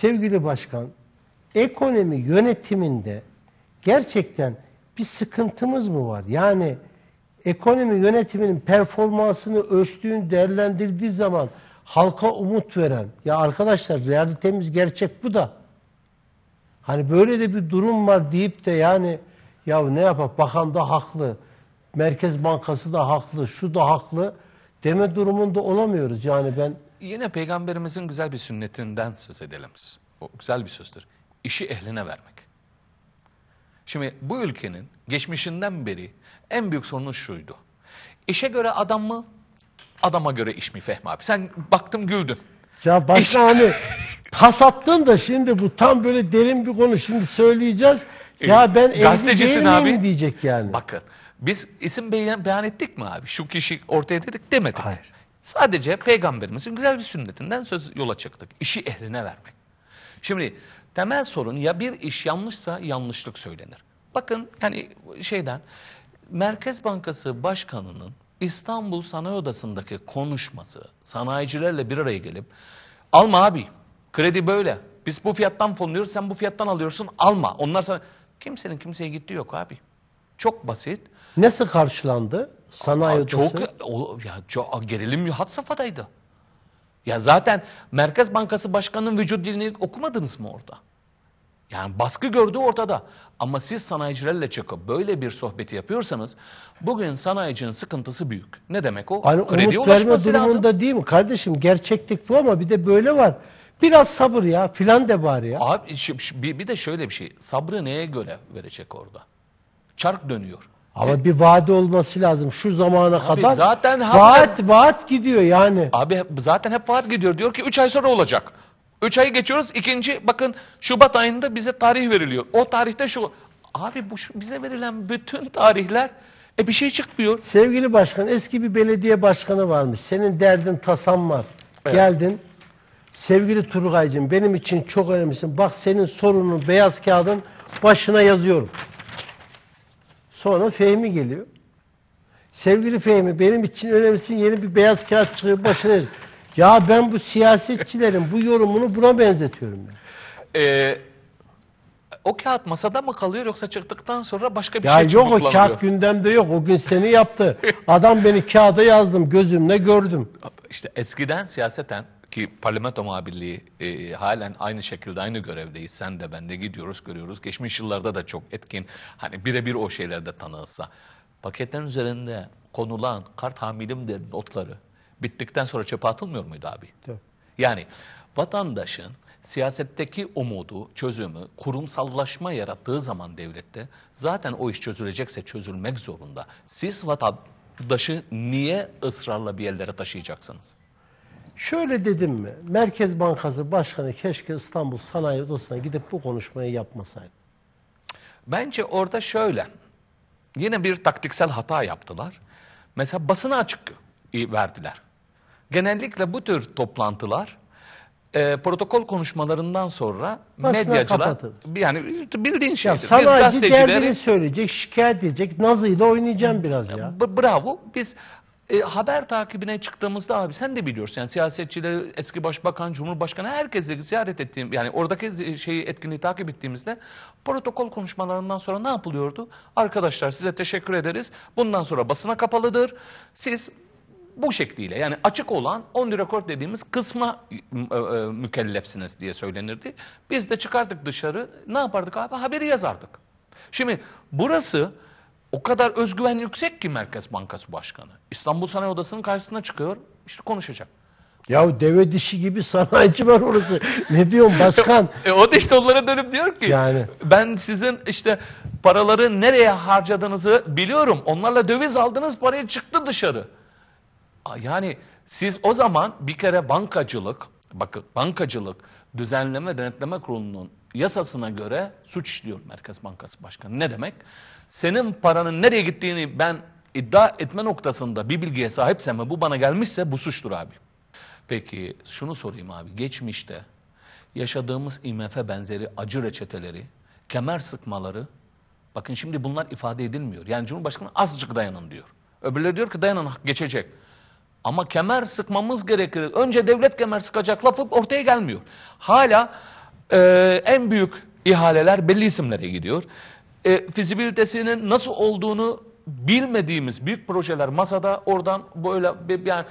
sevgili başkan ekonomi yönetiminde gerçekten bir sıkıntımız mı var? Yani ekonomi yönetiminin performansını ölçtüğün değerlendirdiği zaman halka umut veren ya arkadaşlar realitemiz gerçek bu da. Hani böyle de bir durum var deyip de yani ya ne yapak bakan da haklı. Merkez Bankası da haklı, şu da haklı deme durumunda olamıyoruz. Yani ben yine peygamberimizin güzel bir sünnetinden söz edelim. O güzel bir sözdür. İşi ehline vermek. Şimdi bu ülkenin geçmişinden beri en büyük sorunu şuydu. İşe göre adam mı, adama göre iş mi Fehmi abi? Sen baktım güldün. Ya başka İş... hani pas attın da şimdi bu tam böyle derin bir konu. Şimdi söyleyeceğiz. Ya ee, ben gazetecisin abi diyecek yani. Bakın biz isim beyan, beyan ettik mi abi? Şu kişi ortaya dedik demedik. Hayır. Sadece peygamberimizin güzel bir sünnetinden söz yola çıktık. İşi ehline vermek. Şimdi temel sorun ya bir iş yanlışsa yanlışlık söylenir. Bakın yani şeyden Merkez Bankası Başkanı'nın İstanbul Sanayi Odası'ndaki konuşması, sanayicilerle bir araya gelip alma abi kredi böyle. Biz bu fiyattan fonluyoruz sen bu fiyattan alıyorsun alma. Onlar sana kimsenin kimseye gittiği yok abi. Çok basit. Nasıl karşılandı? Sanayi odası. Çok, o, ya, çok gerilim hat safhadaydı. Ya zaten Merkez Bankası Başkanı'nın vücut dilini okumadınız mı orada? Yani baskı gördüğü ortada. Ama siz sanayicilerle çıkıp böyle bir sohbeti yapıyorsanız bugün sanayicinin sıkıntısı büyük. Ne demek o? Hani Krediye umut verme durumunda lazım. değil mi? Kardeşim gerçeklik bu ama bir de böyle var. Biraz sabır ya filan de bari ya. Abi bir de şöyle bir şey. Sabrı neye göre verecek orada? Çark dönüyor. Ama bir vade olması lazım şu zamana kadar. zaten ha- vaat vaat gidiyor yani. Abi zaten hep vaat gidiyor. Diyor ki 3 ay sonra olacak. 3 ayı geçiyoruz. ikinci bakın Şubat ayında bize tarih veriliyor. O tarihte şu. Abi bu bize verilen bütün tarihler e bir şey çıkmıyor. Sevgili başkan eski bir belediye başkanı varmış. Senin derdin tasan var. Evet. Geldin. Sevgili Turgay'cığım benim için çok önemlisin. Bak senin sorunun beyaz kağıdın başına yazıyorum. Sonra Fehmi geliyor. Sevgili Fehmi benim için önemlisin yeni bir beyaz kağıt çıkıyor başına. ya ben bu siyasetçilerin bu yorumunu buna benzetiyorum. Ben. Ee, o kağıt masada mı kalıyor yoksa çıktıktan sonra başka bir ya şey yok o kağıt gündemde yok. O gün seni yaptı. Adam beni kağıda yazdım gözümle gördüm. İşte eskiden siyaseten ki parlamento muhabirliği e, halen aynı şekilde aynı görevdeyiz. Sen de ben de gidiyoruz görüyoruz. Geçmiş yıllarda da çok etkin hani birebir o şeylerde tanılsa. Paketlerin üzerinde konulan kart hamilim hamilimdir notları bittikten sonra çöpe atılmıyor muydu abi? Tabii. Yani vatandaşın siyasetteki umudu, çözümü, kurumsallaşma yarattığı zaman devlette zaten o iş çözülecekse çözülmek zorunda. Siz vatandaşı niye ısrarla bir yerlere taşıyacaksınız? Şöyle dedim mi? Merkez Bankası Başkanı keşke İstanbul Sanayi Odası'na gidip bu konuşmayı yapmasaydı. Bence orada şöyle. Yine bir taktiksel hata yaptılar. Mesela basına açık verdiler. Genellikle bu tür toplantılar e, protokol konuşmalarından sonra Basına medyacılar kapatır. yani bildiğin şeydir. Ya, sana biz gazetecileri söyleyecek, şikayet edecek, nazıyla oynayacağım biraz ya. Bravo. Biz e, haber takibine çıktığımızda abi sen de biliyorsun yani siyasetçileri, eski başbakan, cumhurbaşkanı herkesi ziyaret ettiğim yani oradaki şeyi etkinliği takip ettiğimizde protokol konuşmalarından sonra ne yapılıyordu? Arkadaşlar size teşekkür ederiz. Bundan sonra basına kapalıdır. Siz bu şekliyle yani açık olan on rekor dediğimiz kısma e, e, mükellefsiniz diye söylenirdi. Biz de çıkardık dışarı ne yapardık abi haberi yazardık. Şimdi burası o kadar özgüven yüksek ki Merkez Bankası Başkanı. İstanbul Sanayi Odası'nın karşısına çıkıyor, işte konuşacak. Ya deve dişi gibi sanayici var orası. ne diyorsun başkan? e, o da işte onlara dönüp diyor ki yani. ben sizin işte paraları nereye harcadığınızı biliyorum. Onlarla döviz aldınız parayı çıktı dışarı. Yani siz o zaman bir kere bankacılık, bakın bankacılık düzenleme denetleme kurulunun yasasına göre suç işliyor Merkez Bankası Başkanı. Ne demek? senin paranın nereye gittiğini ben iddia etme noktasında bir bilgiye sahipsem ve bu bana gelmişse bu suçtur abi. Peki şunu sorayım abi. Geçmişte yaşadığımız IMF benzeri acı reçeteleri, kemer sıkmaları, bakın şimdi bunlar ifade edilmiyor. Yani Cumhurbaşkanı azıcık dayanın diyor. Öbürleri diyor ki dayanın geçecek. Ama kemer sıkmamız gerekir. Önce devlet kemer sıkacak lafı ortaya gelmiyor. Hala e, en büyük ihaleler belli isimlere gidiyor e, fizibilitesinin nasıl olduğunu bilmediğimiz büyük projeler masada oradan böyle bir, yani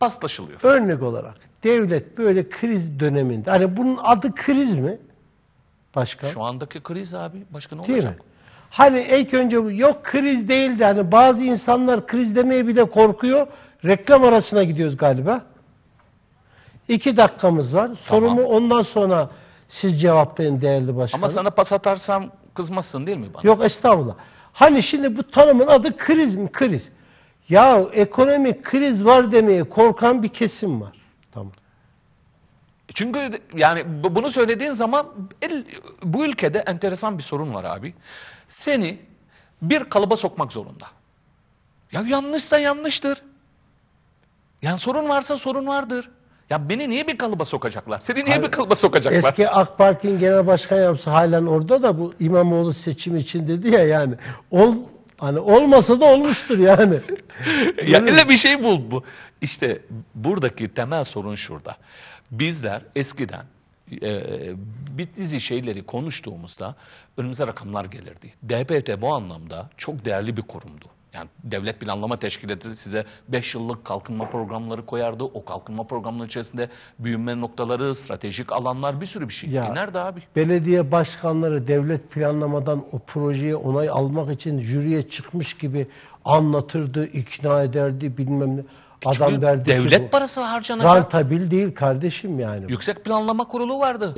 paslaşılıyor. Örnek olarak devlet böyle kriz döneminde hani bunun adı kriz mi? Başkan. Şu andaki kriz abi başka ne olacak? Mi? Hani ilk önce yok kriz değildi. Hani bazı insanlar kriz demeye bile korkuyor. Reklam arasına gidiyoruz galiba. İki dakikamız var. Sorumu ondan sonra siz cevaplayın değerli başkanım. Ama sana pas atarsam kızmazsın değil mi bana? Yok estağfurullah. Hani şimdi bu tanımın adı kriz mi? Kriz. Ya ekonomik kriz var demeye korkan bir kesim var. Tamam. Çünkü yani bunu söylediğin zaman bu ülkede enteresan bir sorun var abi. Seni bir kalıba sokmak zorunda. Ya yanlışsa yanlıştır. Yani sorun varsa sorun vardır. Ya beni niye bir kalıba sokacaklar? Seni niye Hayır, bir kalıba sokacaklar? Eski AK Parti'nin genel başkan yardımcısı halen orada da bu İmamoğlu seçim için dedi ya yani. Ol, hani olmasa da olmuştur yani. ya öyle bir şey bul bu. İşte buradaki temel sorun şurada. Bizler eskiden e, bir dizi şeyleri konuştuğumuzda önümüze rakamlar gelirdi. DPT bu anlamda çok değerli bir kurumdu. Yani devlet planlama teşkilatı size 5 yıllık kalkınma programları koyardı. O kalkınma programları içerisinde büyüme noktaları, stratejik alanlar bir sürü bir şey. Ya, e nerede abi? Belediye başkanları devlet planlamadan o projeye onay almak için jüriye çıkmış gibi anlatırdı, ikna ederdi bilmem ne. Çünkü Adam verdi. devlet parası harcanacak. Rantabil değil kardeşim yani. Yüksek Planlama Kurulu vardı.